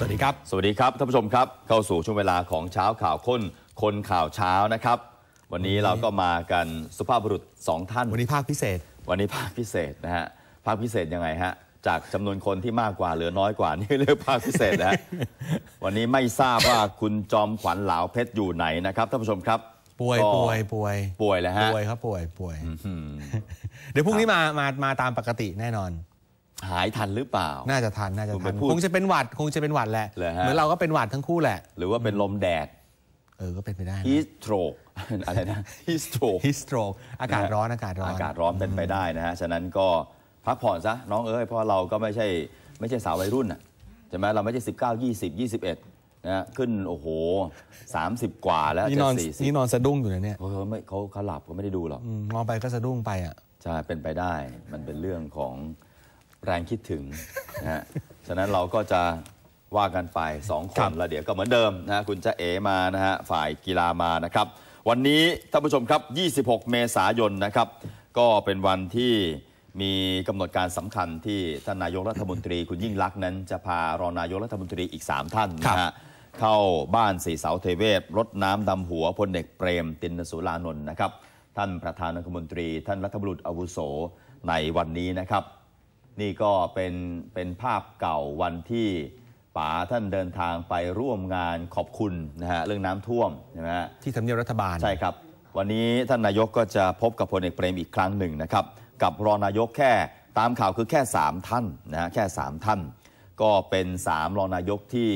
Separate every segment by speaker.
Speaker 1: สวัสดีครับ สวัสดีครับท่านผู้ชมครับ เข้าสู่ช่วงเวลาของเช้าข่าวค้นคนข่าวเช้านะครับ วันนี้เราก็มากันสุภาพบุรุษสองท่านวันนี้ภาคพิเศษ วันนี้ภาคพิเศษนะฮะภาคพิเศษยังไงฮะ จากจำนวนคนที่มากกว่าหรือน้อยกว่านี่เรียกภาคพิเศษนะะวันนี้ไม่ทราบว่าคุณจอมขวัญเหลาเพชรอยู่ไหนนะครับท่านผู้ชมครับ ป่วยป่วย
Speaker 2: ป่วยป่วยแล้วฮะป่วยครับป่วยป่วยเดี๋ยวพรุ่งนี้มามามาตามปกติแน่นอนหายทันหรือเปล่า น่าจะทันน่าจะคทัน คงจะเป็นหวัด คงจะเป็นหวัดแหละ เหมือนเราก็เป็นหวัดทั้งคู่แหละ
Speaker 1: หรือว่าเป็นลมแดด เออ ก็เป็นไปได้ฮ a t s สโตรกอะไรนะฮ s สโตรก heat stroke อากาศร้อน อากาศร้อน อากาศร้อนเป็นไปได้นะฮะ ฉะนั้นก็พักผ่อนซะน้องเอ้ยเพราะเราก็ไม่ใช่ ไม่ใช่สาววัยรุ่นอ่ะ ใช่ไหมเราไม่ใช่19 20 21นะฮะขึ้นโอ้โห30กว่าแล้วนี่นจะอนสี่สินี่นอนสะดุ้งอยู่นะเนี่ยเขาไม่เขาเขาหลับเขาไม่ได้ดูหรอกมองไปก็สะดุ้งไปอ่ะ ใช่ เป็นไปได้ มันเป็นเรื่องของแรงคิดถึงนะฮะฉะนั้นเราก็จะว่ากันไปสองคนแล้วเดี๋ยวก็เหมือนเดิมนะฮะคุณจะเอมานะฮะฝ่ายกีฬามานะครับ วันนี้ ท่านผู้ชมครับ 26 เมษายน นะครับ ก็เป็นวันที่มีกำหนดการสำคัญที่ท่านนายกรัฐมนตรี คุณยิ่งลักษณ์นั้นจะพารองนายกรัฐมนตรีอีก 3 ท่านนะฮะเข้าบ้านสีเสาเทเวศรดน้ำดำหัว พลเอกเปรมตินสุรานนท์นะครับ ท่านประธานามนตรี ท่านรัฐบุรุษอาวุโสในวันนี้นะครับนี่ก็เป็นเป็นภาพเก่าวันที่ป๋าท่านเดินทางไปร่วมงานขอบคุณนะฮะเรื่องน้ำท่วมใช่ไหมที่ทำเนียบรัฐบาลใช่ครับ วันนี้ท่านนายกก็จะพบกับพลเอกเปรม อีกครั้งหนึ่งนะครับกับรองนายกแค่ตามข่าวคือแค่3ท่านนะฮะแค่ 3 ท่าน ก็เป็น3รองนายกที่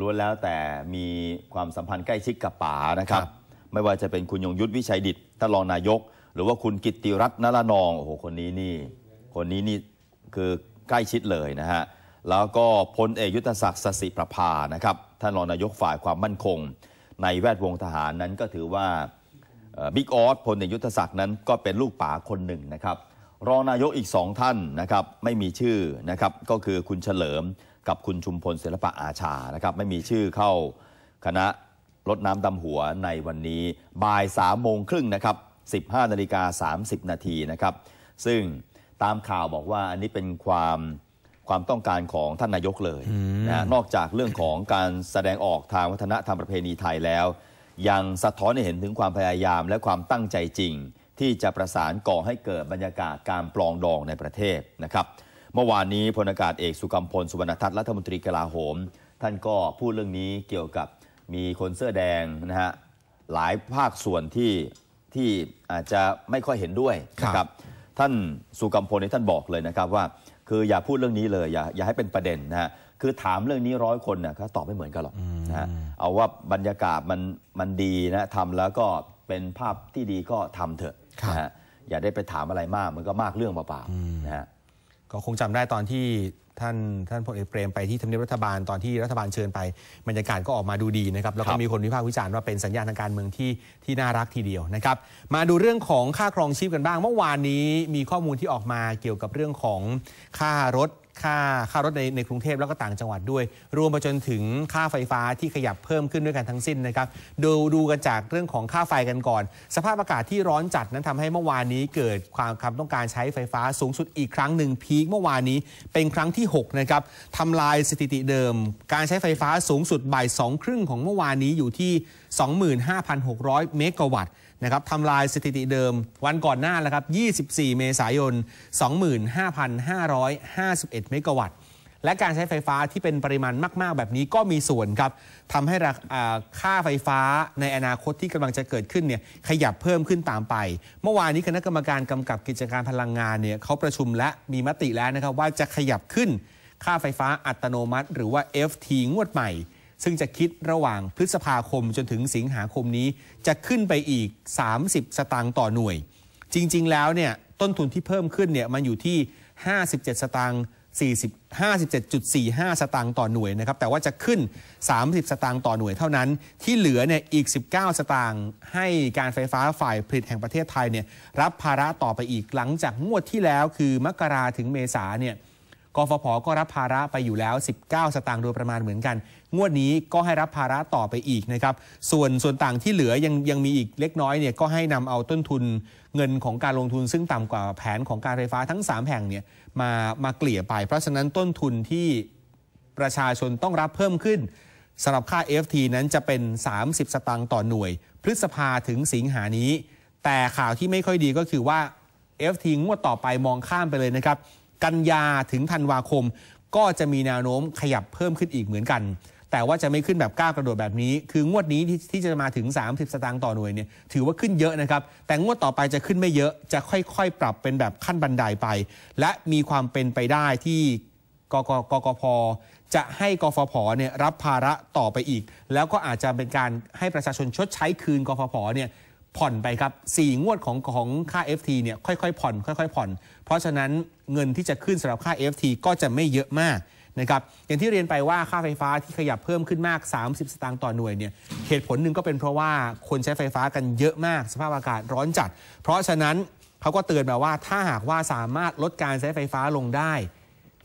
Speaker 1: ล้วนแล้วแต่มีความสัมพันธ์ใกล้ชิดกับป๋านะครับรบไม่ว่าจะเป็นคุณยงยุทธวิชัยดิตท่านรองนายก หรือว่าคุณกิติรัตน์นรนองโอ้โหคนนี้นี่คนนี้นี่ คือใกล้ชิดเลยนะฮะ แล้วก็พลเอกยุทธศักดิ์สสิประภานะครับ ท่านรองนายกฝ่ายความมั่นคงในแวดวงทหารนั้นก็ถือว่าบิ๊กออสพลเอกยุทธศักดิ์นั้น ก็เป็นลูกป่าคนหนึ่งนะครับ รองนายกอีกสองท่านนะครับไม่มีชื่อนะครับก็คือคุณเฉลิมกับคุณชุมพลศิลปะอาชานะครับไม่มีชื่อเข้าคณะรดน้ำดำหัวในวันนี้บ่ายสามโมงครึ่งนะครับ15นาฬิกา30นาทีนะครับซึ่งตามข่าวบอกว่าอันนี้เป็นความความต้องการของท่านนายกเลยนะ นอกจากเรื่องของการแสดงออกทางวัฒนธรรมประเพณีไทยแล้ว ยังสะท้อนให้เห็นถึงความพยายามและความตั้งใจจริง ที่จะประสานก่อให้เกิดบรรยากาศการปลองดองในประเทศนะครับ เมื่อวานนี้พลอากาศเอกสุกำมพล สุวรรณทัตน์รัฐมนตรีกลาโหม ท่านก็พูดเรื่องนี้เกี่ยวกับมีคนเสื้อแดงนะฮะหลายภาคส่วนที่ที่อาจจะไม่ค่อยเห็นด้วยนะครับรบท่านสุกัมพลนี่ท่านบอกเลยนะครับ ว่า คืออย่าพูดเรื่องนี้เลย อย่าอย่าให้เป็นประเด็นนะฮะคือถามเรื่องนี้ร้อยคนเนี่ยก็ตอบไม่เหมือนกันหรอกนะฮะเอาว่าบรรยากาศมันมันดีนะทำแล้วก็เป็นภาพที่ดีก็ทำเถอะนะฮะอย่าได้ไปถามอะไรมากมันก็มากเรื่องเปล่าๆนะฮะ
Speaker 2: ก็คงจำได้ตอนที่ท่านท่านพลเอกเปรมไปที่ทำเนียบรัฐบาลตอนที่รัฐบาลเชิญไปบรรยากาศก็ออกมาดูดีนะครับแล้วก็มีคนวิพากษ์วิจารณ์ว่าเป็นสัญญาณทางการเมืองที่ที่น่ารักทีเดียวนะครับมาดูเรื่องของค่าครองชีพกันบ้าง เมื่อวานนี้มีข้อมูลที่ออกมาเกี่ยวกับเรื่องของค่ารถค่าค่ารถในในกรุงเทพแล้วก็ต่างจังหวัดด้วย รวมไปจนถึงค่าไฟฟ้าที่ขยับเพิ่มขึ้นด้วยกันทั้งสิ้นนะครับดูดูกันจากเรื่องของค่าไฟกันก่อน สภาพอากาศที่ร้อนจัดนั้นทำให้เมื่อวานนี้เกิดความคาต้องการใช้ไฟฟ้าสูงสุดอีกครั้งหนึ่งพีคเมื่อวานนี้เป็นครั้งที่6นะครับทำลายสถิติเดิม การใช้ไฟฟ้าสูงสุดบ่ายสองครึ่งของเมื่อวานนี้อยู่ที่ 25,600เมกะวัตต์นะครับทำลายสถิติเดิม วันก่อนหน้าแล้วครับ 24 เมษายน 25,551 เมกะวัตต์ และการใช้ไฟฟ้าที่เป็นปริมาณมาก ๆ แบบนี้ก็มีส่วนครับทำให้ค่าไฟฟ้าในอนาคตที่กำลังจะเกิดขึ้นเนี่ยขยับเพิ่มขึ้นตามไป เมื่อวานนี้คณะกรรมการกำกับกิจการพลังงานเนี่ยเขาประชุมและมีมติแล้วนะครับว่าจะขยับขึ้น ค่าไฟฟ้าอัตโนมัติ หรือว่า FT งวดใหม่ซึ่งจะคิดระหว่างพฤษภาคมจนถึงสิงหาคมนี้จะขึ้นไปอีก 30 สตางค์ต่อหน่วย จริงๆ แล้วเนี่ยต้นทุนที่เพิ่มขึ้นเนี่ยมันอยู่ที่ 57 สตางค์40 57.45 สตางค์ต่อหน่วยนะครับ แต่ว่าจะขึ้น 30 สตางค์ต่อหน่วย เท่านั้น ที่เหลือเนี่ยอีก 19 สตางค์ให้การไฟฟ้าฝ่ายผลิตแห่งประเทศไทยเนี่ยรับภาระต่อไปอีกหลังจากงวดที่แล้วคือมกราถึงเมษาเนี่ยกฟผก็รับภาระไปอยู่แล้ว 19 สตางค์โดยประมาณเหมือนกัน งวดนี้ก็ให้รับภาระต่อไปอีกนะครับ ส่วนส่วนต่างที่เหลือยังยังมีอีกเล็กน้อยเนี่ยก็ให้นำเอาต้นทุนเงินของการลงทุน ซึ่งต่ำกว่าแผนของการไฟฟ้าทั้ง 3แห่งเนี่ยมามาเกลี่ยไป เพราะฉะนั้นต้นทุนที่ประชาชนต้องรับเพิ่มขึ้นสำหรับค่า FT นั้นจะเป็น 30 สตางค์ต่อหน่วย พฤษภาถึงสิงหานี้ แต่ข่าวที่ไม่ค่อยดีก็คือว่า FT งวดต่อไปมองข้ามไปเลยนะครับกันยาถึงธันวาคม ก็จะมีแนวโน้มขยับเพิ่มขึ้นอีกเหมือนกัน แต่ว่าจะไม่ขึ้นแบบก้าวกระโดดแบบนี้ คืองวดนี้ที่ที่จะมาถึง30สตางค์ต่อหน่วยเนี่ยถือว่าขึ้นเยอะนะครับ แต่งวดต่อไปจะขึ้นไม่เยอะ จะค่อยๆปรับเป็นแบบขั้นบันไดไป และมีความเป็นไปได้ที่กกกกพจะให้กฟผเนี่ยรับภาระต่อไปอีก แล้วก็อาจจะเป็นการให้ประชาชนชดใช้คืนกฟผเนี่ยผ่อนไปครับ 4 งวดของของค่า FT เนี่ยค่อยๆผ่อนค่อยๆผ่อน เพราะฉะนั้นเงินที่จะขึ้นสำหรับค่า FT ก็จะไม่เยอะมากนะครับอย่างที่เรียนไปว่าค่าไฟฟ้าที่ขยับเพิ่มขึ้นมาก 30 สตางค์ต่อหน่วยเนี่ยเหตุผลหนึ่งก็เป็นเพราะว่าคนใช้ไฟฟ้ากันเยอะมาก สภาพอากาศร้อนจัด เพราะฉะนั้นเขาก็เตือนมาว่าถ้าหากว่าสามารถลดการใช้ไฟฟ้าลงได้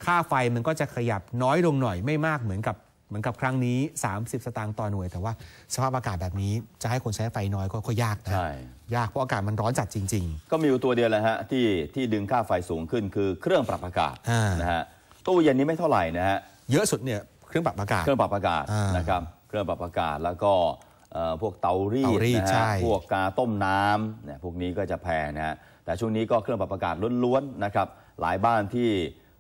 Speaker 2: ค่าไฟมันก็จะขยับน้อยลงหน่อยไม่มากเหมือนกับเหมือนกับครั้งนี้ 30 สตางค์ต่อหน่วย แต่ว่าสภาพอากาศแบบนี้จะให้คนใช้ไฟน้อยก็ก็ยากนะยาก เพราะอากาศมันร้อนจัดจริง
Speaker 1: ๆ ก็มีอยู่ตัวเดียวแหละฮะที่ที่ดึงค่าไฟสูงขึ้นคือเครื่องปรับอากาศนะฮะ ตู้เย็นนี้ไม่เท่าไหร่นะฮะ เยอะสุดเนี่ยเครื่องปรับอากาศ เครื่องปรับอากาศนะครับ เครื่องปรับอากาศแล้วก็พวกเตารีดนะฮะพวกกาต้มน้ำเนี่ยพวกนี้ก็จะแพงนะฮะ แต่ช่วงนี้ก็เครื่องปรับอากาศล้วนๆนะครับ หลายบ้านที่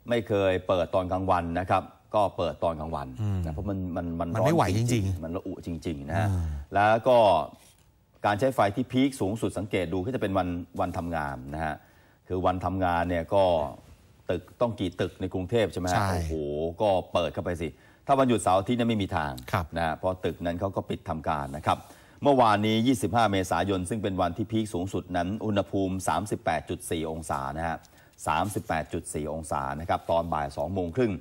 Speaker 1: ไม่เคยเปิดตอนกลางวันนะครับก็เปิดตอนกลางวันนะเพราะมันมันมัน้อนไม่ไหวจริงมันระอุจริงๆนะฮะแล้วก็การใช้ไฟที่พีคสูงสุดสังเกตดูก็จะเป็นวันวันทำงานนะฮะคือวันทำงานเนี่ยก็ตึกต้องกี่ตึกในกรุงเทพใช่ไหมโอ้โห ก็เปิดเข้าไปสิ ถ้าวันหยุดเสาร์ที่นี่ไม่มีทางนะฮะเพราะตึกนั้นเขาก็ปิดทำการนะครับเมื่อวานนี้ 25 เมษายนซึ่งเป็นวันที่พีคสูงสุดนั้น อุณหภูมิ 38.4 องศานะฮะ38.4 องศานะครับตอนบ่าย2โมงครึ่ง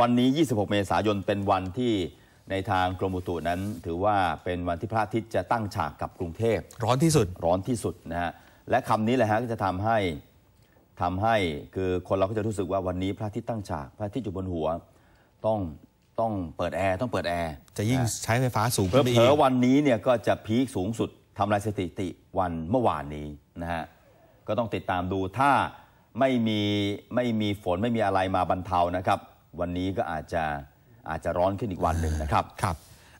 Speaker 1: วันนี้ 26 เมษายนเป็นวันที่ในทางกรมอุตุนั้น ถือว่าเป็นวันที่พระอาทิตย์ จะตั้งฉากกับกรุงเทพร้อนที่สุดร้อนที่สุดนะฮะและคำนี้แหละฮะก็จะทำให้ทำให้คือคนเราก็จะรู้สึกว่าวันนี้พระอาทิตย์ตั้งฉาก พระอาทิตย์อยู่บนหัว ต้องต้องเปิดแอร์ต้องเปิดแอร์
Speaker 2: จะยิ่งใช้ไฟฟ้าสูงขึ้นไปอีกเผลอๆว
Speaker 1: ันนี้เนี่ยก็จะพีคสูงสุดทำลายสถิติวันเมื่อวานนี้นะฮะก็ต้องติดตามดูถ้าไม่มีไม่มีฝนไม่มีอะไรมาบรรเทานะครับวันนี้ก็อาจจะอาจจะร้อนขึ้นอีกวันหนึ่งนะครับครับ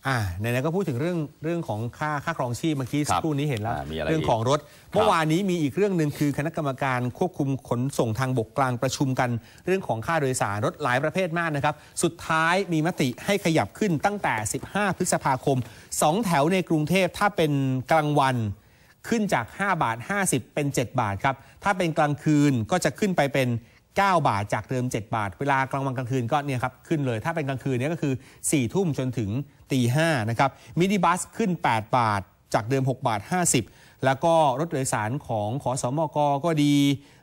Speaker 1: อ่าไหนๆก็พูดถึงเรื่อง
Speaker 2: เรื่องของค่าค่าครองชีพเมื่อกี้สักครู่นี้เห็นแล้ว เรื่องของรถเมื่อวานนี้มีอีกเรื่องหนึ่งคือคณะกรรมการควบคุมขนส่งทางบกกลางประชุมกันเรื่องของค่าโดยสารรถหลายประเภทมากนะครับ สุดท้ายมีมติให้ขยับขึ้นตั้งแต่ 15 พฤษภาคม2แถวในกรุงเทพถ้าเป็นกลางวันขึ้นจาก5บาท50เป็น7บาทครับถ้าเป็นกลางคืนก็จะขึ้นไปเป็น9 บาทจากเดิม 7 บาท เวลากลางวันกลางคืนก็เนี่ยครับขึ้นเลยถ้าเป็นกลางคืนเนี่ยก็คือ 4 ทุ่มจนถึงตีห้านะครับมินิบัสขึ้น 8 บาทจากเดิม 6 บาท 50 แล้วก็รถโดยสารของขอสอมกก็ดี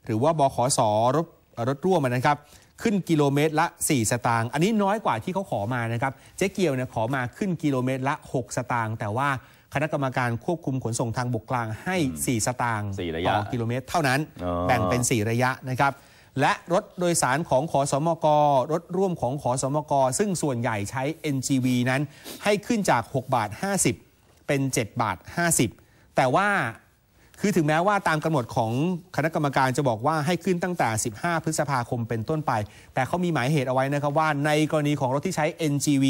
Speaker 2: หรือว่าบขอสอรถรถร่วมนะครับ ขึ้นกิโลเมตรละ 4 สตางค์อันนี้น้อยกว่าที่เขาขอมานะครับ เจ๊เกียวเนี่ยขอมาขึ้นกิโลเมตรละ 6 สตางค์แต่ว่าคณะกรรมการควบคุมขนส่งทางบกกลางให้ 4 สตางค์ต่อกิโลเมตรเท่านั้นแบ่งเป็น 4 ระยะนะครับและรถโดยสารของขอสมกรถร่วมของขอสมกซึ่งส่วนใหญ่ใช้ NGV นั้น ให้ขึ้นจาก 6 บาท 50 เป็น 7 บาท 50 แต่ว่าคือถึงแม้ว่าตามกำหนดของคณะกรรมการจะบอกว่าให้ขึ้นตั้งแต่ 15 พฤษภาคมเป็นต้นไป แต่เขามีหมายเหตุเอาไว้นะครับว่าในกรณีของรถที่ใช้ NGV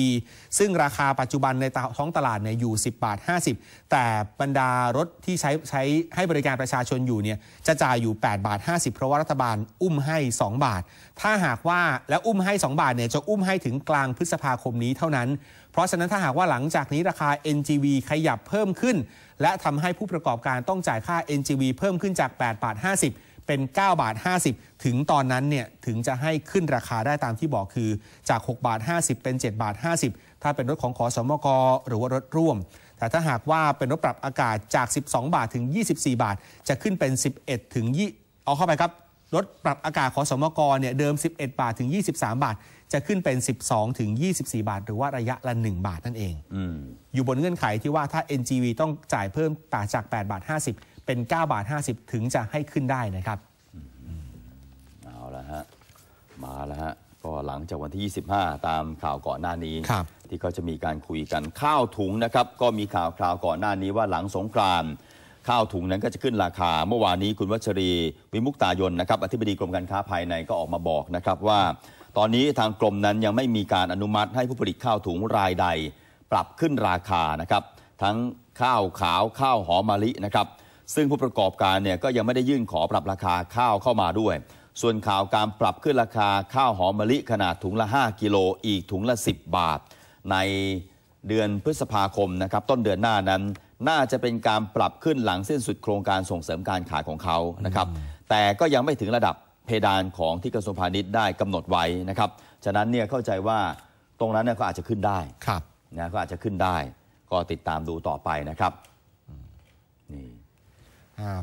Speaker 2: ซึ่งราคาปัจจุบันในท้องตลาดเนี่ยอยู่ 10 บาท 50 แต่บรรดารถที่ใช้ใช้ให้บริการประชาชนอยู่เนี่ยจะจ่ายอยู่ 8 บาท 50 เพราะว่ารัฐบาลอุ้มให้ 2 บาท ถ้าหากว่าแล้วอุ้มให้ 2 บาทเนี่ยจะอุ้มให้ถึงกลางพฤษภาคมนี้เท่านั้น เพราะฉะนั้นถ้าหากว่าหลังจากนี้ราคา NGV ขยับเพิ่มขึ้นและทำให้ผู้ประกอบการต้องจ่ายค่า NGV เพิ่มขึ้นจาก8บาท50 เป็น9บาท50 ถึงตอนนั้นเนี่ยถึงจะให้ขึ้นราคาได้ตามที่บอกคือจาก6บาท50 เป็น7บาท50 ถ้าเป็นรถของขอสมกหรือว่ารถร่วม แต่ถ้าหากว่าเป็นรถปรับอากาศจาก 12 บาทถึง 24 บาท จะขึ้นเป็น 11ถึง2่เอาเข้าไปครับรถปรับอากาศขอสมกเนี่ยเดิม 11 บาทถึง 23 บาทจะขึ้นเป็น 12ถึง24 บาท หรือว่าระยะละ1บาท นั่นเองออยู่บนเงื่อนไขที่ว่าถ้า NGV ต้องจ่ายเพิ่มต่างจาก8บาท50เป็น9บาท50ถึงจะให้ขึ้นได้นะครับ
Speaker 1: เอาละฮะมาแล้วฮะก็หลังจากวันที่25ตามข่าวก่อนหน้านี้ที่ก็จะมีการคุยกันข้าวถุงนะครับ ก็มีข่าวคราวก่อนหน้านี้ว่าหลังสงกรานข้าวถุงนั้นก็จะขึ้นราคาเมื่อวานนี้คุณวัชรีวิมุกตายนนะครับอธิบดีกรมการค้าภายในก็ออกมาบอกนะครับว่าตอนนี้ทางกรมนั้นยังไม่มีการอนุมัติให้ผู้ผลิตข้าวถุงรายใดปรับขึ้นราคานะครับทั้งข้าวขาวข้าวหอมมะลินะครับซึ่งผู้ประกอบการเนี่ยก็ยังไม่ได้ยื่นขอปรับราคาข้าวเข้ามาด้วย ส่วนข่าวการปรับขึ้นราคาข้าวหอมมะลิขนาดถุงละ5กิโลอีกถุงละ 10 บาท ในเดือนพฤษภาคมนะครับต้นเดือนหน้านั้นน่าจะเป็นการปรับขึ้นหลังสิ้นสุดโครงการส่งเสริมการขายของเขานะครับแต่ก็ยังไม่ถึงระดับดานของที่กระทรวงพาณิชย์ได้กำหนดไว้นะครับ ฉะนั้นเนี่ยเข้าใจว่าตรงนั้นเนี่ยก็อาจจะขึ้นได้ครับนะก็อาจจะขึ้นได้ ก็ติดตามดูต่อไปนะครับ
Speaker 2: นี่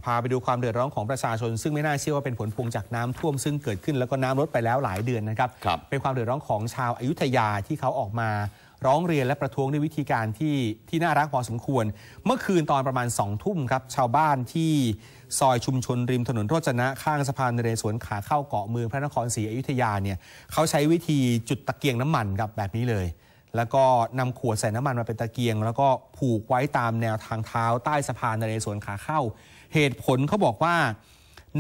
Speaker 2: พาไปดูความเดือดร้อนของประชาชน ซึ่งไม่น่าเชื่อว่าเป็นผลพวงจากน้ำท่วมซึ่งเกิดขึ้นแล้วก็น้ำลดไปแล้วหลายเดือนนะครับรบเป็นความเดือดร้อนของชาวอายุทยาที่เขาออกมาร้องเรียนและประท้วงด้วยวิธีการที่ที่น่ารักพอสมควร เมื่อคืนตอนประมาณ2องทุ่มครับ ชาวบ้านที่ซอยชุมชนริมถนนโรจนะ ข้างสะพานเรสวนขาเข้าเกาะเมืองพระนครศรีอยุธยาเนี่ยเขาใช้วิธีจุดตะเกียงน้ำมันครับแบบนี้เลย แล้วก็นำขวดใส่น้ำมันมาเป็นตะเกียง แล้วก็ผูกไว้ตามแนวทางเท้าใต้สะพานเรสวนขาเข้า เหตุผลเขาบอกว่า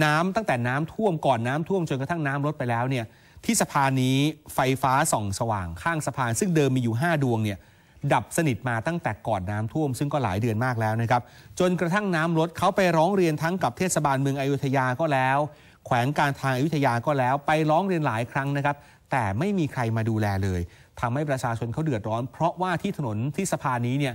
Speaker 2: น้ำตั้งแต่น้ำท่วมก่อนน้ำท่วมจนกระทั่งน้ำลดไปแล้วเนี่ยที่สะพานนี้ไฟฟ้าส่องสว่างข้างสะพาน ซึ่งเดิมมีอยู่5ดวงเนี่ยดับสนิทมาตั้งแต่ก่อนน้ำท่วมซึ่งก็หลายเดือนมากแล้วนะครับ จนกระทั่งน้ำลดเขาไปร้องเรียนทั้งกับเทศบาลเมืองอยุธยาก็แล้ว แขวงการทางอายุธยาก็แล้ว ไปร้องเรียนหลายครั้งนะครับ แต่ไม่มีใครมาดูแลเลย ทำให้ประชาชนเขาเดือดร้อน เพราะว่าที่ถนนที่สะพานนี้เนี่ย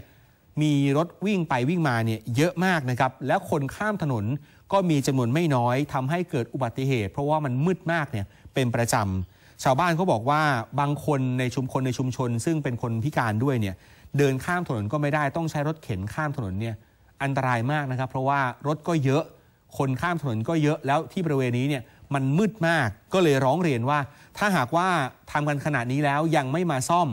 Speaker 2: มีรถวิ่งไปวิ่งมาเนี่ยเยอะมากนะครับแล้วคนข้ามถนนก็มีจำนวนไม่น้อย ทำให้เกิดอุบัติเหตุ เพราะว่ามันมืดมากเนี่ยเป็นประจำชาวบ้านเขาบอกว่าบางคนในชุมคนในชุมชนซึ่งเป็นคนพิการด้วยเนี่ยเดินข้ามถนนก็ไม่ได้ต้องใช้รถเข็นข้ามถนนเนี่ยอันตรายมากนะครับ เพราะว่ารถก็เยอะคนข้ามถนนก็เยอะแล้วที่บริเวณนี้เนี่ยมันมืดมากก็เลยร้องเรียนว่า ถ้าหากว่าทำกันขนาดนี้แล้วยังไม่มาซ่อม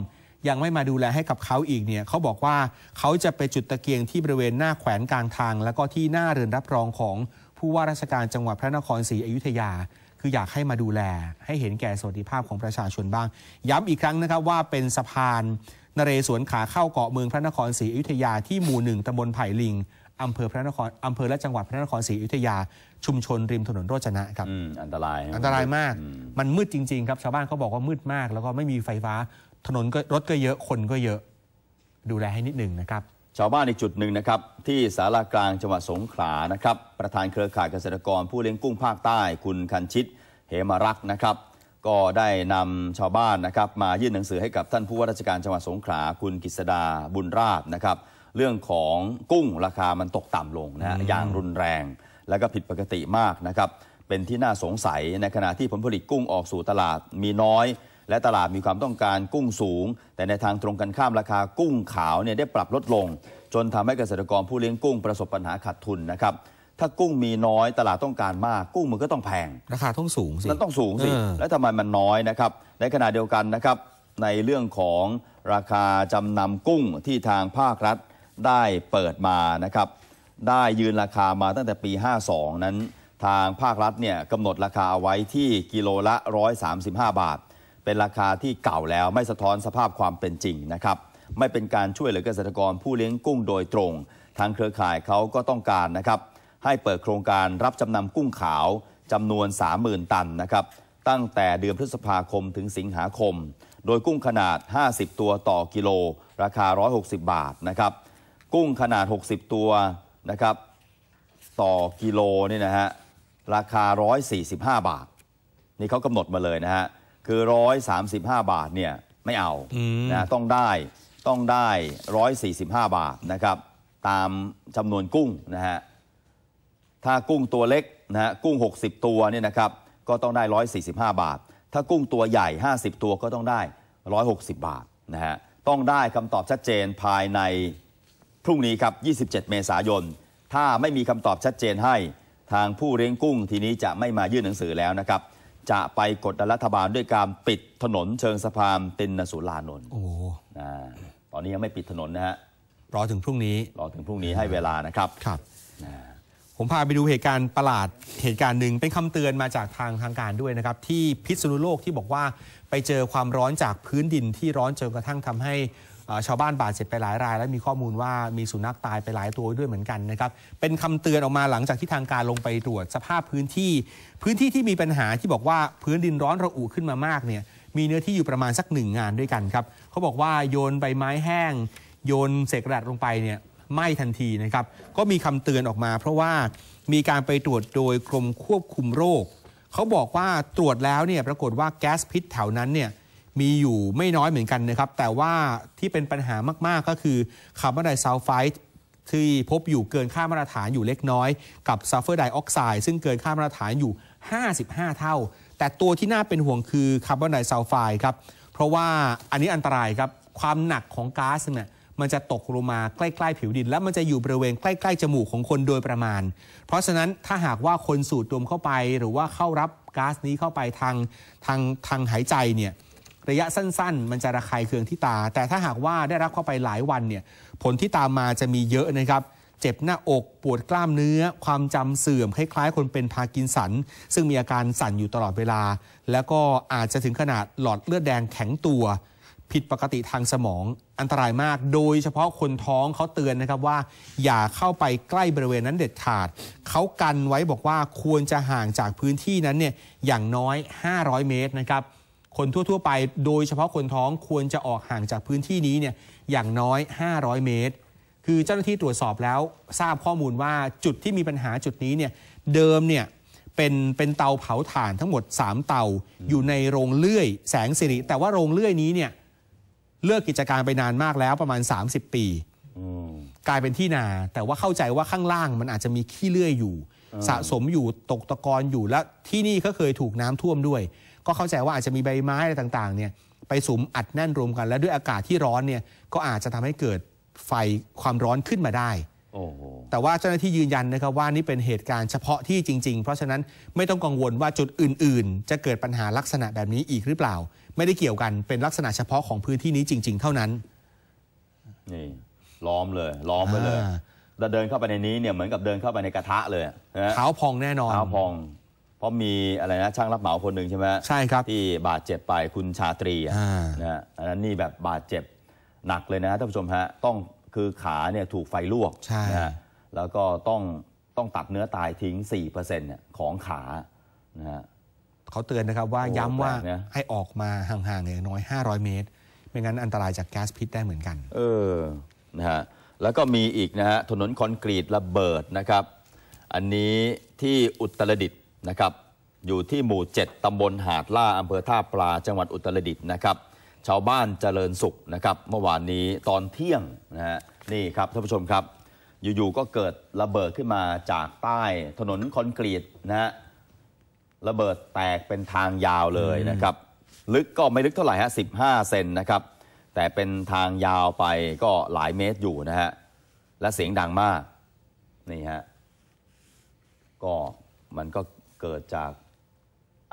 Speaker 2: ยังไม่มาดูแลให้กับเขาอีกเนี่ยเขาบอกว่าเขาจะไปจุดตะเกียงที่บริเวณหน้าแขวนกลางทาง แล้วก็ที่หน้าเรือนรับรองของผู้ว่าราชการจังหวัดพระนครศรีอยุธยาคืออยากให้มาดูแลให้เห็นแก่สวัสดิภาพของประชาชนบ้าง ย้ำอีกครั้งนะครับ ว่าเป็นสะพานนเรศวรขาเข้าเกาะเมืองพระนครศรีอยุธยาที่หมู่หนึ่งตำบลไผ่ลิงอำเภอพระนครอำเภอและจังหวัดพระนครศรีอยุธยา ชุมชนริมถนนโรจนะครับอันตราย อันตรายมากมันมืดจริงๆครับชาวบ้านเขาบอกว่ามืดมาก แล้วก็ไม่มีไฟฟ้าถนนก็รถก็เยอะคนก็เยอะดูแลให้นิดหนึ่งนะครับ
Speaker 1: ชาวบ้านในจุดหนึ่งนะครับที่สารากลางจังหวัดสงขลานะครับประธานเครือข่ายเกษตรกร ผู้เลี้ยงกุ้งภาคใต้ คุณคันชิตเหมารักนะครับก็ได้นำชาวบ้านนะครับ มายื่นหนังสือให้กับท่านผู้ว่าราชการจังหวัดสงขลาคุณกฤษดาบุญราบนะครับเรื่องของกุ้งราคามันตกต่ำลงนะฮะอย่างรุนแรงและก็ผิดปกติมากนะครับเป็นที่น่าสงสัยในขณะที่ผลผลิตกุ้งออกสู่ตลาดมีน้อยและตลาดมีความต้องการกุ้งสูง แต่ในทางตรงกันข้ามราคากุ้งขาวเนี่ยได้ปรับลดลง จนทำให้เกษตรกรผู้เลี้ยงกุ้งประสบปัญหาขาดทุนนะครับ ถ้ากุ้งมีน้อยตลาดต้องการมากกุ้งมันก็ต้องแพงราคาต้องสูงสิมันต้องสูงสิ แล้วทำไมมันน้อยนะครับ ในขณะเดียวกันนะครับในเรื่องของราคาจำนำกุ้งที่ทางภาครัฐได้เปิดมานะครับ ได้ยืนราคามาตั้งแต่ปี 52 นั้นทางภาครัฐเนี่ยกำหนดราคาไว้ที่กิโลละ135บาทเป็นราคาที่เก่าแล้วไม่สะท้อนสภาพความเป็นจริงนะครับ ไม่เป็นการช่วยเหลือเกษตรกรผู้เลี้ยงกุ้งโดยตรงทางเครือข่ายเขาก็ต้องการนะครับให้เปิดโครงการรับจำนำกุ้งขาวจำนวน 30,000 ตันนะครับ ตั้งแต่เดือนพฤษภาคมถึงสิงหาคม โดยกุ้งขนาด 50 ตัวต่อกิโล ราคา 160 บาทนะครับ กุ้งขนาด 60 ตัวนะครับต่อกิโลนี่นะฮะราคา 145 บาทนี่เขากำหนดมาเลยนะฮะคือ135 บาทเนี่ยไม่เอานะต้องได้ต้องได้ 145 บาทนะครับ ตามจำนวนกุ้งนะฮะถ้ากุ้งตัวเล็กนะฮะกุ้ง 60 ตัวเนี่ยนะครับก็ต้องได้ 145 บาท ถ้ากุ้งตัวใหญ่ 50 ตัวก็ต้องได้ 160 บาทนะฮะต้องได้คำตอบชัดเจนภายในพรุ่งนี้ครับ 27 เมษายน ถ้าไม่มีคำตอบชัดเจนให้ทางผู้เลี้ยงกุ้งทีนี้จะไม่มายื่นหนังสือแล้วนะครับจะไปกดดันรัฐบาลด้วยการปิดถนนเชิงสะพานตินสุรานนท์โอ้นะตอนนี้ยังไม่ปิดถนนนะฮะ รอถึงพรุ่งนี้ รอถึงพรุ่งนี้ให้เวลานะครับ ครับ
Speaker 2: ผมพาไปดูเหตุการณ์ประหลาด เหตุการณ์หนึ่งเป็นคำเตือนมาจากทางทางการด้วยนะครับ ที่พิษณุโลกที่บอกว่าไปเจอความร้อนจากพื้นดินที่ร้อนจนกระทั่งทำให้ชาวบ้านบาดเจ็บไปหลายราย และมีข้อมูลว่ามีสุนัขตายไปหลายตัวด้วยเหมือนกันนะครับเป็นคำเตือนออกมาหลังจากที่ทางการลงไปตรวจสภาพพื้นที่ พื้นที่ที่มีปัญหาที่บอกว่าพื้นดินร้อนระอุขึ้นมามากเนี่ยมีเนื้อที่อยู่ประมาณสักหนึ่งงานด้วยกันครับเขาบอกว่าโยนใบไม้แห้ง โยนเศษกระดาษลงไปเนี่ยไหม้ทันทีนะครับก็มีคำเตือนออกมาเพราะว่ามีการไปตรวจโดยกรมควบคุมโรคเขาบอกว่าตรวจแล้วเนี่ยปรากฏว่าแก๊สพิษแถวนั้นเนี่ยมีอยู่ไม่น้อยเหมือนกันนะครับ แต่ว่าที่เป็นปัญหามาก ๆก็คือคาร์บอนไดออกไซด์ที่พบอยู่เกินค่ามาตรฐานอยู่เล็กน้อย กับซัลเฟอร์ไดออกไซด์ซึ่งเกินค่ามาตรฐานอยู่ 55 เท่า แต่ตัวที่น่าเป็นห่วงคือคาร์บอนไดออกไซด์ครับ เพราะว่าอันนี้อันตรายครับความหนักของก๊าซเนี่ยมันจะตกลงมาใกล้ๆผิวดิน แล้วมันจะอยู่บริเวณใกล้ๆจมูกของคนโดยประมาณ เพราะฉะนั้นถ้าหากว่าคนสูดดมเข้าไปหรือว่าเข้ารับก๊าซนี้เข้าไปทางทางทางหายใจเนี่ยระยะสั้นๆ มันจะระคายเคืองที่ตา แต่ถ้าหากว่าได้รับเข้าไปหลายวันเนี่ย ผลที่ตามมาจะมีเยอะนะครับ เจ็บหน้าอก ปวดกล้ามเนื้อ ความจำเสื่อมคล้ายๆคนเป็นพากินสัน ซึ่งมีอาการสั่นอยู่ตลอดเวลา แล้วก็อาจจะถึงขนาดหลอดเลือดแดงแข็งตัว ผิดปกติทางสมอง อันตรายมาก โดยเฉพาะคนท้องเขาเตือนนะครับว่า อย่าเข้าไปใกล้บริเวณนั้นเด็ดขาด เขากันไว้บอกว่าควรจะห่างจากพื้นที่นั้นเนี่ยอย่างน้อย 500 เมตรนะครับคนทั่ว ๆ ไปโดยเฉพาะคนท้องควรจะออกห่างจากพื้นที่นี้เนี่ยอย่างน้อย 500 เมตร คือเจ้าหน้าที่ตรวจสอบแล้วทราบข้อมูลว่าจุดที่มีปัญหาจุดนี้เนี่ยเดิมเนี่ยเป็นเป็นเตาเผาถ่านทั้งหมด 3 เตา อยู่ในโรงเลื่อยแสงสิริ แต่ว่าโรงเลื่อยนี้เนี่ยเลิกกิจการไปนานมากแล้วประมาณ 30 ปีกลายเป็นที่นาแต่ว่าเข้าใจว่าข้างล่างมันอาจจะมีขี้เลื่อยอยู่ สะสมอยู่ตกตะกอนอยู่และที่นี่ก็เคยถูกน้ำท่วมด้วยก็เข้าใจว่าอาจจะมีใบไม้อะไรต่าง ๆเนี่ย ไปสุมอัดแน่นรวมกันและด้วยอากาศที่ร้อนเนี่ยก็อาจจะทำให้เกิดไฟความร้อนขึ้นมาได้ แต่ว่าเจ้าหน้าที่ยืนยันนะครับว่านี่เป็นเหตุการณ์เฉพาะที่จริง ๆ เพราะฉะนั้นไม่ต้องกังวลว่าจุดอื่น ๆ จะเกิดปัญหาลักษณะแบบนี้อีกหรือเปล่า ไม่ได้เกี่ยวกันเป็นลักษณะเฉพาะของพื้นที่นี้จริง ๆ เท่านั้น
Speaker 1: นี่ล้อมเลยล้อมไปเลยเราเดินเข้าไปในนี้เนี่ยเหมือนกับเดินเข้าไปในกระทะเลยเท้าพองแน่นอนเท้าพองเพราะมีอะไรนะช่างรับเหมาคนหนึ่งใช่ไหมใช่ครับที่บาดเจ็บไปคุณชาตรีนะฮะอันนั้นนี่แบบบาดเจ็บหนักเลยนะท่านผู้ชมฮะต้องคือขาเนี่ยถูกไฟลวกนะแล้วก็ต้องต้องตัดเนื้อตายทิ้ง4%ของขานะฮะ
Speaker 2: เขาเตือนนะครับว่าย้ำว่าให้ออกมาห่างๆอย่างน้อย 500 เมตร ไม่งั้นอันตรายจากแก๊สพิษได้เหมือนกัน
Speaker 1: เออนะฮะแล้วก็มีอีกนะฮะ ถนนคอนกรีตระเบิดนะครับ อันนี้ที่อุตรดิตถ์นะครับ อยู่ที่หมู่ 7 ตำบลหาดล่าอำเภอท่าปลา จังหวัดอุตรดิตถ์นะครับ ชาวบ้านเจริญสุขนะครับ เมื่อวานนี้ตอนเที่ยงนะฮะ นี่ครับท่านผู้ชมครับ อยู่ๆก็เกิดระเบิดขึ้นมาจากใต้ถนนคอนกรีตนะฮะ ระเบิดแตกเป็นทางยาวเลยนะครับ ลึกก็ไม่ลึกเท่าไหร่ฮะสิเซนนะครับ แต่เป็นทางยาวไปก็หลายเมตรอยู่นะฮะ และเสียงดังมาก นี่ฮะก็มันก็เกิดจาก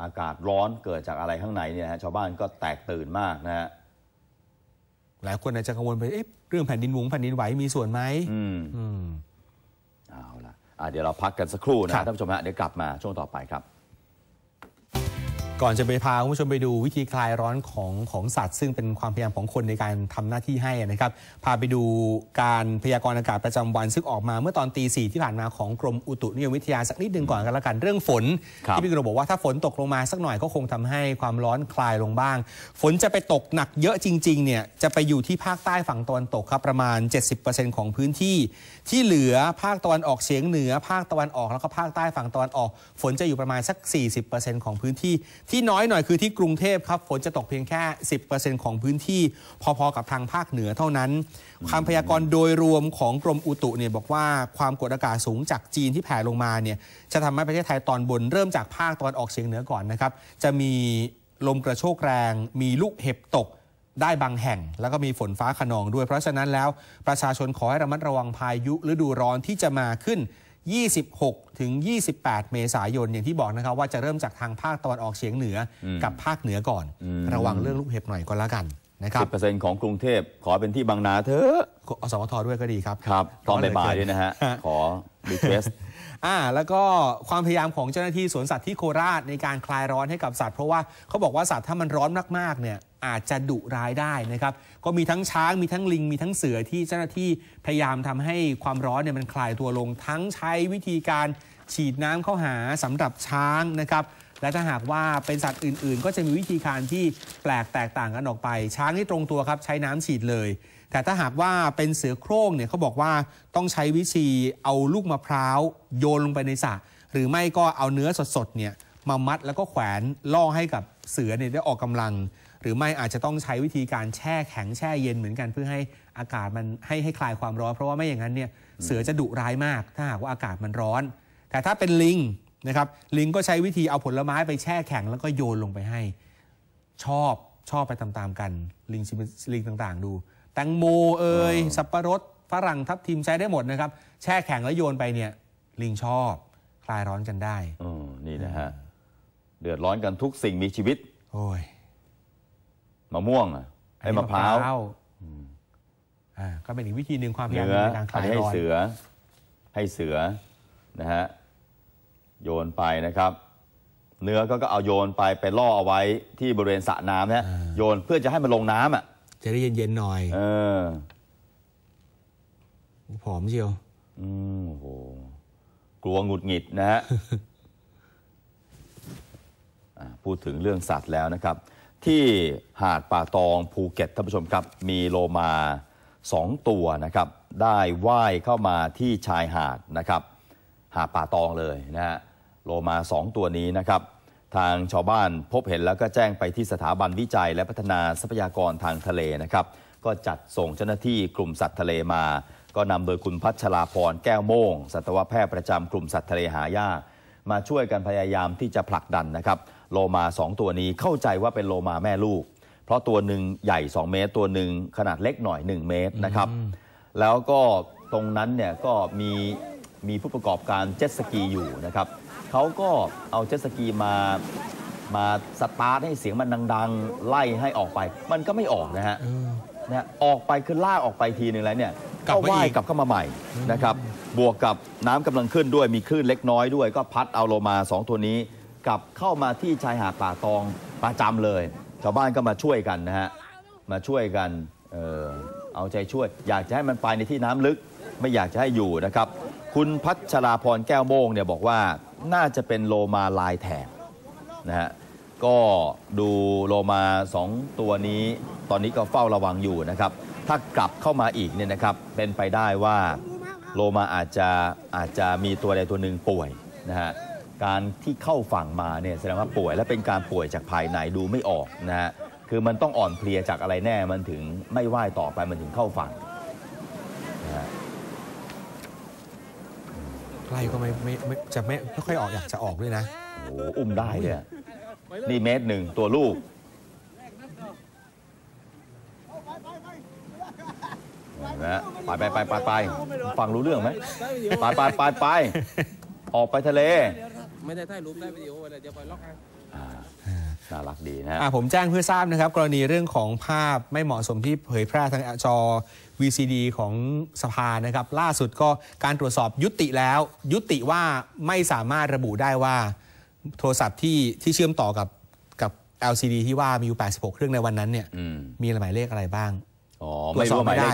Speaker 1: อากาศร้อนเกิดจากอะไรข้างในเนี่ยฮะชาวบ้านก็แตกตื่นมากนะฮะ
Speaker 2: หลายคนอาจจะกังวลไป เอ๊ะ เรื่องแผ่นดินหวงแผ่นดินไหวมีส่วนไหม
Speaker 1: อืมอืมเอาละะเดี๋ยวเราพักกันสักครู่นะท่านผู้ชมฮะ เดี๋ยวกลับมาช่วงต่อไปครับ
Speaker 2: ก่อนจะไปพาคุณผู้ชมไปดูวิธีคลายร้อนของของสัตว์ ซึ่งเป็นความพยายามของคนในการทำหน้าที่ให้นะครับ พาไปดูการพยากรณ์อากาศประจำวันซึ่งออกมา เมื่อตอนตีสี่ที่ผ่านมาของกรมอุตุนิยมวิทยา สักนิดหนึ่งก่อนกันละกันเรื่องฝน ที่พี่กรบอกว่าถ้าฝนตกลงมาสักหน่อยก็คงทำให้ความร้อนคลายลงบ้าง ฝนจะไปตกหนักเยอะจริงๆเนี่ยจะไปอยู่ที่ภาคใต้ฝั่งตะวันตกครับประมาณ70%ของพื้นที่ที่เหลือภาคตะวันออกเฉียงเหนือ ภาคตะวันออกแล้วก็ภาคใต้ฝั่งตะวันออก ฝนจะอยู่ประมาณสัก40%ของพื้นที่ที่น้อยหน่อยคือที่กรุงเทพครับฝนจะตกเพียงแค่ 10%ของพื้นที่ พอๆ กับทางภาคเหนือเท่านั้น ความพยากรณ์โดยรวมของกรมอุตุเนี่ยบอกว่าความกดอากาศสูงจากจีนที่แผ่ลงมาเนี่ยจะทำให้ประเทศไทยตอนบนเริ่มจากภาคตอนออกเฉียงเหนือก่อนนะครับ จะมีลมกระโชกแรง มีลูกเห็บตกได้บางแห่ง แล้วก็มีฝนฟ้าขนองด้วย เพราะฉะนั้นแล้วประชาชนขอให้ระมัดระวังพายุฤดูร้อนที่จะมาขึ้น26ถึง28 เมษายน อย่างที่บอกนะครับ ว่าจะเริ่มจากทางภาคตะวันออกเฉียงเหนือกับภาคเหนือก่อน ระวังเรื่องลูกเห็บหน่อยก็แล้
Speaker 1: วกันนะครับ10%ของกรุงเทพขอเป็นที่บางนาเถอะอสมทด้วยก็ดีครับ ครับตอนบ่ายด้วยนะฮะขอรีเควสอ่าแล้วก็ความพยายามของเจ้าหน้าที่สว
Speaker 2: นสัตว์ที่โคราชในการคลายร้อนให้กับสัตว์เพราะว่าเขาบอกว่าสัตว์ถ้ามันร้อนมากๆเนี่ยอาจจะดุร้ายได้นะครับ ก็มีทั้งช้างมีทั้งลิง มีทั้งเสือที่เจ้าหน้าที่พยายามทำให้ความร้อนเนี่ยมันคลายตัวลง ทั้งใช้วิธีการฉีดน้ำเข้าหา สำหรับช้างนะครับ และถ้าหากว่าเป็นสัตว์อื่นๆ ก็จะมีวิธีการที่แปลกแตกต่างกันออกไป ช้างที่ตรงตัวครับใช้น้ำฉีดเลย แต่ถ้าหากว่าเป็นเสือโคร่งเนี่ยเขาบอกว่าต้องใช้วิธีเอาลูกมะพร้าวโยนลงไปในสระ หรือไม่ก็เอาเนื้อสดๆเนี่ยมามัดแล้วก็แขวนล่อให้กับเสือเนี่ยได้ออกกำลังหรือไม่อาจจะต้องใช้วิธีการแช่แข็งแช่เย็นเหมือนกันเพื่อให้อากาศมันให้ให้คลายความร้อน เพราะว่าไม่อย่างนั้นเนี่ยเสือจะดุร้ายมากถ้าหากว่าอากาศมันร้อน แต่ถ้าเป็นลิงนะครับลิงก็ใช้วิธีเอาผลไม้ไปแช่แข็งแล้วก็โยนลงไปให้ ชอบชอบไปตามๆกันลิงชิมลิงต่าง ๆ ดูแตงโม เอ่ยสับปะรดฝรั่งทับทิมใช้ได้หมดนะครับแช่แข็งแล้วโยนไปเนี่ย ลิงชอบคลายร้อนกันได้อนี่น
Speaker 1: ะฮะเดือดร้อนกันทุกสิ่งมีชีวิตโอ้ยมะม่วงอ่ะไอ้มะพร้าว
Speaker 2: อ่าก็เป็นอีกวิธีหนึ่งความพยายามในการคลายร้อนให้เสือ
Speaker 1: ให้เสือนะฮะโยนไปนะครับ เนื้อก็ก็เอาโยนไป ไปล่อเอาไว้ที่บริเวณสระน้ำนะโยนเพื่อจะให้มันลงน้ำอ่ะ จะได้เย็นๆหน่อยเออผอมเชียวอืมโอ้โห กลัวหงุดหงิดนะฮะพูดถึงเรื่องสัตว์แล้วนะครับที่หาดป่าตอง ภูเก็ตท่านผู้ชมครับ มีโลมาสองตัวนะครับ ได้ว่ายเข้ามาที่ชายหาดนะครับ หาดป่าตองเลยนะฮะโลมาสองตัวนี้นะครับ ทางชาวบ้านพบเห็นแล้วก็แจ้งไปที่สถาบันวิจัยและพัฒนาทรัพยากรทางทะเลนะครับ ก็จัดส่งเจ้าหน้าที่กลุ่มสัตว์ทะเลมา ก็นำโดยคุณพัชราพรแก้วโมงสัตวแพทย์ประจำกลุ่มสัตว์ทะเลหายากมาช่วยกันพยายามที่จะผลักดันนะครับโลมา 2 ตัวนี้เข้าใจว่าเป็นโลมาแม่ลูก เพราะตัวหนึ่งใหญ่ 2 เมตรตัวหนึ่งขนาดเล็กหน่อย 1 เมตรนะครับแล้วก็ตรงนั้นเนี่ยก็มีมีผู้ประกอบการเจ็ตสกีอยู่นะครับเขาก็เอาเจ็ตสกีมามาสตาร์ทให้เสียงมันดังๆ ไล่ให้ออกไปมันก็ไม่ออกนะฮะนะออกไปคือลากออกไปทีหนึ่งแล้วเนี่ยก็ว่ายกลับเข้ามาใหม่นะครับบวกกับน้ำกำลังขึ้นด้วยมีคลื่นเล็กน้อยด้วย ก็พัดเอาโลมา 2 ตัวนี้กลับเข้ามาที่ชายหาดป่าตองประจำเลยชาวบ้านก็มาช่วยกันนะฮะมาช่วยกันเออเอาใจช่วย อยากจะให้มันไปในที่น้ำลึกไม่อยากจะให้อยู่นะครับ คุณพัชราพรแก้วโมงเนี่ยบอกว่าน่าจะเป็นโลมาลายแถบนะฮะก็ดูโลมา 2 ตัวนี้ ตอนนี้ก็เฝ้าระวังอยู่นะครับ ถ้ากลับเข้ามาอีกเนี่ยนะครับเป็นไปได้ว่าโลมาอาจจะอาจจะมีตัวใดตัวหนึ่งป่วยนะฮะการที่เข้าฝั่งมาเนี่ยแสดงว่าป่วยและเป็นการป่วยจากภายในดูไม่ออกนะฮะคือมันต้องอ่อนเพลียจากอะไรแน่มันถึงไม่ว่ายต่อไปมันถึงเข้าฝั่งนะฮะ
Speaker 2: ก็ไม่ไม่ไม่จะไม่ไม่ค่อยออกอยากจะออกด้วยนะ
Speaker 1: โอ้โหอุ้มได้เลยนี่เมตรหนึ่ง ตัวลูกนะไปไปไปไปไปฟังรู้เรื่องไหมไปไปไปไปออกไปทะเลไม่ได้ถ่ายรูปได้วิดีโออะไรเดี๋ยวคอยล็อกให้น่ารักดี
Speaker 2: นะะผมแจ้งเพื่อทราบนะครับ กรณีเรื่องของภาพไม่เหมาะสมที่เผยแพร่ทางจอ VCD ของสภานะครับ ล่าสุดก็การตรวจสอบยุติแล้ว ยุติว่าไม่สามารถระบุได้ว่า โทรศัพท์ที่ที่เชื่อมต่อกับกับ LCD ที่ว่ามีอยู่86เครื่องในวันนั้นเนี่ยมีหมายเลขอะไรบ้างตรวจสอบไม่ได้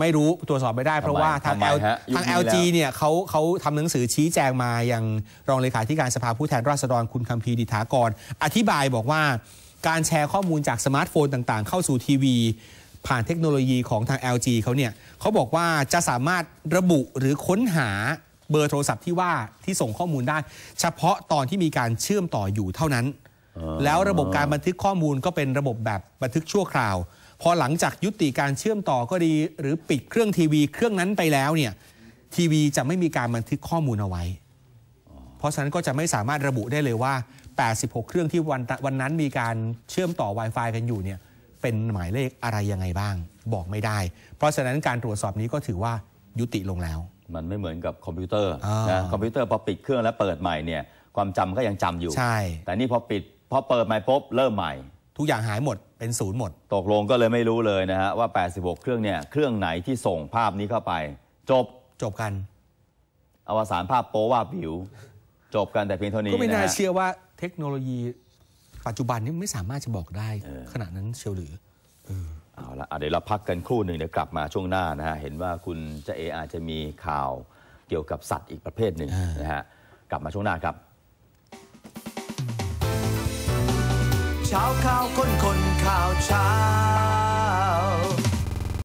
Speaker 2: ไม่รู้ตรวจสอบไม่ได้เพราะว่าทางลทาง LG เนี่ยเขาเขาทำหนังสือชี้แจงมาอย่างรองเลขาธิการสภาผู้แทนราษฎรคุณคัมพีดิถากร อธิบายบอกว่า การแชร์ข้อมูลจากสมาร์ทโฟนต่าง ๆ เข้าสู่ทีวี ผ่านเทคโนโลยีของทาง LG เขาเนี่ยเขาบอกว่าจะสามารถระบุหรือค้นหาเบอร์โทรศัพท์ที่ว่าที่ส่งข้อมูลได้เฉพาะตอนที่มีการเชื่อมต่ออยู่เท่านั้น แล้วระบบการบันทึกข้อมูลก็เป็นระบบแบบบันทึกชั่วคราวพอหลังจากยุติการเชื่อมต่อก็ดี หรือปิดเครื่องทีวีเครื่องนั้นไปแล้วเนี่ยทีวี จะไม่มีการบันทึกข้อมูลเอาไว้ เพราะฉะนั้นก็จะไม่สามารถระบุได้เลยว่า 86เครื่องที่วันวันนั้นมีการเชื่อมต่อ Wi-Fi กันอยู่เนี่ยเป็นหมายเลขอะไรยังไงบ้างบอกไม่ได้ เพราะฉะนั้นการตรวจสอบนี้ก็ถือว่ายุติลงแล้ว
Speaker 1: มันไม่เหมือนกับคอมพิวเตอร์นะคอมพิวเตอร์พอปิดเครื่องแล้วเปิดใหม่เนี่ยความจำก็ยังจำอยู่ใช่แต่นี่พอปิดพอเปิดใหม่ปุ๊บเริ่มใหม่
Speaker 2: ทุกอย่างหายหมดเป็นศูนย์หมด
Speaker 1: ตกลงก็เลยไม่รู้เลยนะฮะ ว่า 86 เครื่องเนี่ยเครื่องไหนที่ส่งภาพนี้เข้าไป จบจบกันอวสานภาพโป้ว่าผิว จบกันแต่เพียงเท่านี้ก็ไม่น่าเชื่อ
Speaker 2: ว่าเทคโนโลยีปัจจุบันนี้ไม่สามารถจะบอกได้ ขนาดนั้นเชียวหรือ
Speaker 1: เอาละเดี๋ยวเราพักกันครู่หนึ่งเดี๋ยวกลับมาช่วงหน้านะฮะเห็นว่าคุณจะเออาจจะมีข่าวเกี่ยวกับสัตว์อีกประเภทหนึ่งนะฮะกลับมาช่วงหน้าครับเช้าข่าวคนคนข่าวเช้า